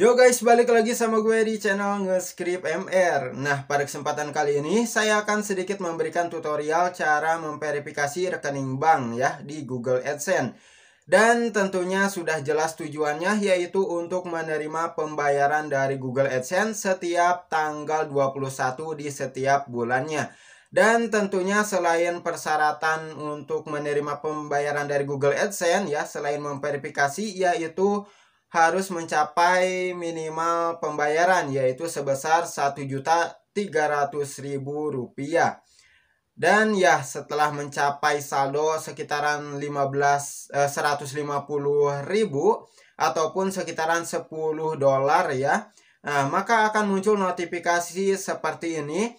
Yo guys, balik lagi sama gue di channel Ngescript MR. Nah, pada kesempatan kali ini saya akan sedikit memberikan tutorial cara memverifikasi rekening bank ya di Google AdSense. Dan tentunya sudah jelas tujuannya yaitu untuk menerima pembayaran dari Google AdSense setiap tanggal 21 di setiap bulannya. Dan tentunya selain persyaratan untuk menerima pembayaran dari Google AdSense ya, selain memverifikasi yaitu harus mencapai minimal pembayaran yaitu sebesar Rp1.300.000. Dan ya setelah mencapai saldo sekitaran 15 eh, 150.000 ataupun sekitaran 10 dolar ya. Nah, maka akan muncul notifikasi seperti ini.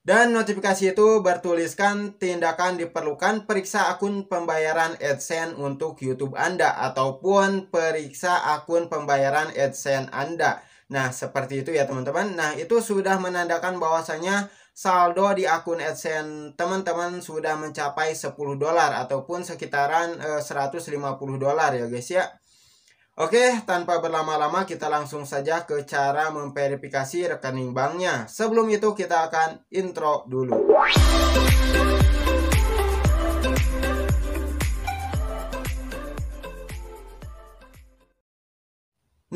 Dan notifikasi itu bertuliskan tindakan diperlukan periksa akun pembayaran AdSense untuk YouTube Anda ataupun periksa akun pembayaran AdSense Anda. Nah, seperti itu ya teman-teman. Nah, itu sudah menandakan bahwasanya saldo di akun AdSense teman-teman sudah mencapai 10 dolar ataupun sekitaran eh, 150 dolar ya guys ya. Oke, tanpa berlama-lama kita langsung saja ke cara memverifikasi rekening banknya. Sebelum itu kita akan intro dulu.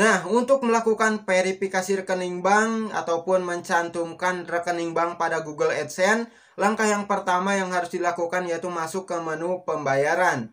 Nah, untuk melakukan verifikasi rekening bank ataupun mencantumkan rekening bank pada Google AdSense, langkah yang pertama yang harus dilakukan yaitu masuk ke menu pembayaran.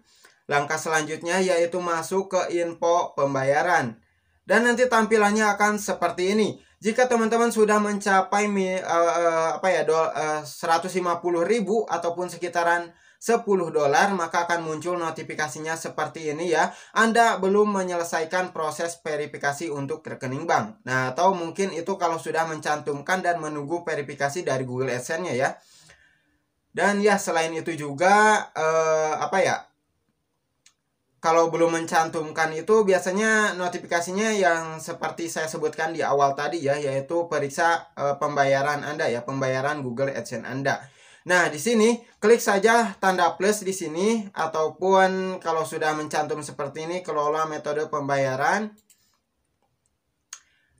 Langkah selanjutnya yaitu masuk ke info pembayaran. Dan nanti tampilannya akan seperti ini. Jika teman-teman sudah mencapai uh, uh, apa ya 150 eh, ribu ataupun sekitaran 10 dolar maka akan muncul notifikasinya seperti ini ya. Anda belum menyelesaikan proses verifikasi untuk rekening bank. Nah, atau mungkin itu kalau sudah mencantumkan dan menunggu verifikasi dari Google AdSense-nya ya. Dan ya selain itu juga eh, apa ya? kalau belum mencantumkan itu biasanya notifikasinya yang seperti saya sebutkan di awal tadi ya yaitu periksa e, pembayaran Anda ya pembayaran Google AdSense Anda. Nah, di sini klik saja tanda plus di sini ataupun kalau sudah mencantum seperti ini kelola metode pembayaran.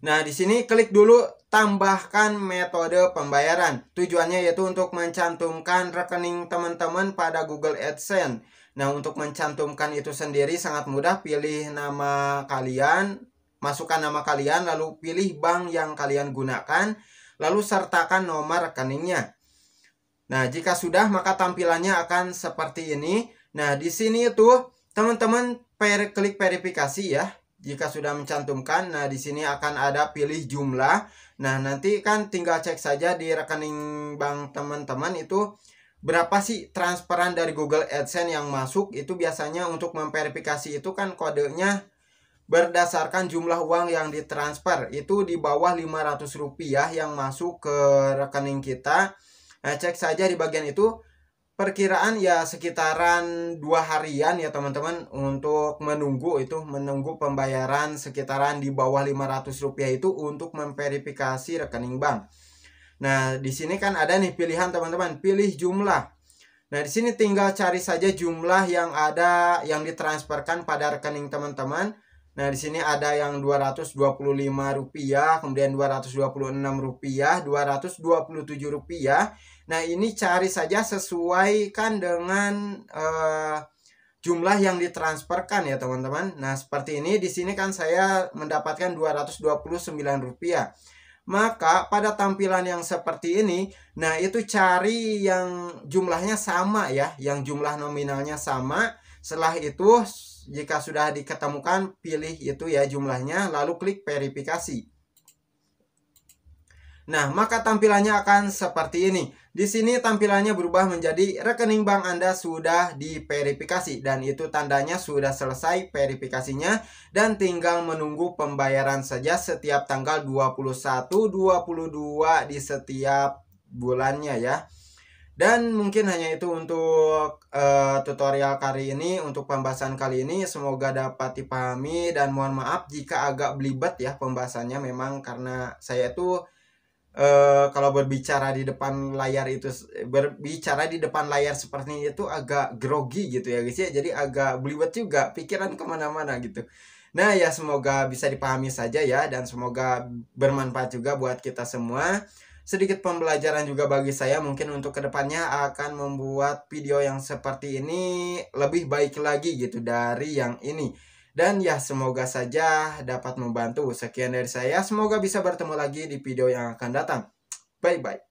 Nah, di sini klik dulu tambahkan metode pembayaran. Tujuannya yaitu untuk mencantumkan rekening teman-teman pada Google AdSense. Nah, untuk mencantumkan itu sendiri sangat mudah. Pilih nama kalian, masukkan nama kalian, lalu pilih bank yang kalian gunakan, lalu sertakan nomor rekeningnya. Nah, jika sudah, maka tampilannya akan seperti ini. Nah, di sini itu teman-teman per klik verifikasi ya. Jika sudah mencantumkan, nah di sini akan ada pilih jumlah. Nah, nanti kan tinggal cek saja di rekening bank teman-teman itu berapa sih transparan dari Google AdSense yang masuk itu biasanya untuk memverifikasi itu kan kodenya berdasarkan jumlah uang yang ditransfer itu di bawah 500 rupiah yang masuk ke rekening kita nah, cek saja di bagian itu perkiraan ya sekitaran dua harian ya teman-teman untuk menunggu itu menunggu pembayaran sekitaran di bawah 500 rupiah itu untuk memverifikasi rekening bank Nah, di sini kan ada nih pilihan teman-teman, pilih jumlah. Nah, di sini tinggal cari saja jumlah yang ada yang ditransferkan pada rekening teman-teman. Nah, di sini ada yang Rp225, kemudian Rp226, Rp227. Nah, ini cari saja sesuaikan dengan uh, jumlah yang ditransferkan ya, teman-teman. Nah, seperti ini di sini kan saya mendapatkan Rp229. Maka pada tampilan yang seperti ini, nah itu cari yang jumlahnya sama ya, yang jumlah nominalnya sama. Setelah itu jika sudah diketemukan pilih itu ya jumlahnya lalu klik verifikasi. Nah, maka tampilannya akan seperti ini. Di sini tampilannya berubah menjadi rekening bank Anda sudah diverifikasi dan itu tandanya sudah selesai verifikasinya dan tinggal menunggu pembayaran saja setiap tanggal 21 22 di setiap bulannya ya. Dan mungkin hanya itu untuk uh, tutorial kali ini, untuk pembahasan kali ini semoga dapat dipahami dan mohon maaf jika agak belibet ya pembahasannya memang karena saya itu Eh, kalau berbicara di depan layar itu berbicara di depan layar seperti itu agak grogi gitu ya guys ya jadi agak beliwet juga pikiran kemana-mana gitu nah ya semoga bisa dipahami saja ya dan semoga bermanfaat juga buat kita semua sedikit pembelajaran juga bagi saya mungkin untuk kedepannya akan membuat video yang seperti ini lebih baik lagi gitu dari yang ini dan ya semoga saja dapat membantu. Sekian dari saya, semoga bisa bertemu lagi di video yang akan datang. Bye-bye.